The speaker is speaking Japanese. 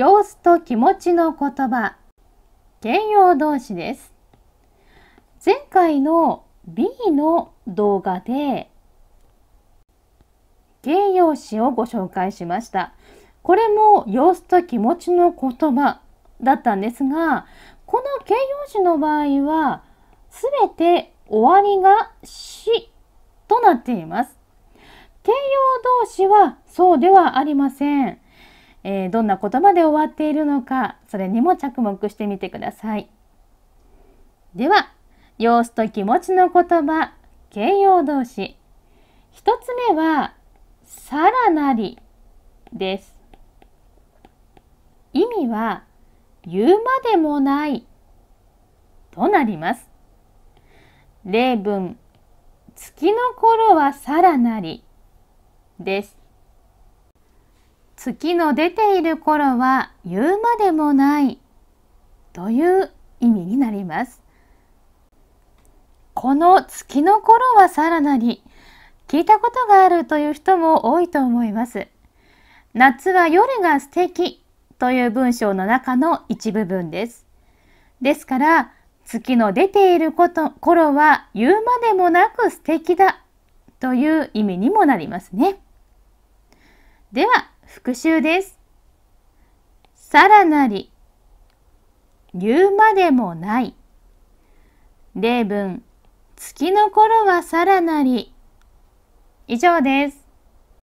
様子と気持ちの言葉形容動詞です。前回の B の動画で形容詞をご紹介しました。これも様子と気持ちの言葉だったんですが、この形容詞の場合は、すべて終わりが死となっています。形容動詞はそうではありません。えー、どんな言葉で終わっているのかそれにも着目してみてくださいでは様子と気持ちの言葉形容動詞一つ目はさらなりです意味は言うまでもないとなります例文月の頃はさらなりです月の出ている頃は言うまでもないという意味になります。この月の頃はさらなり聞いたことがあるという人も多いと思います。夏は夜が素敵という文章の中の一部分です。ですから月の出ていること頃は言うまでもなく素敵だという意味にもなりますね。では復習です。さらなり、言うまでもない。例文、月の頃はさらなり。以上です。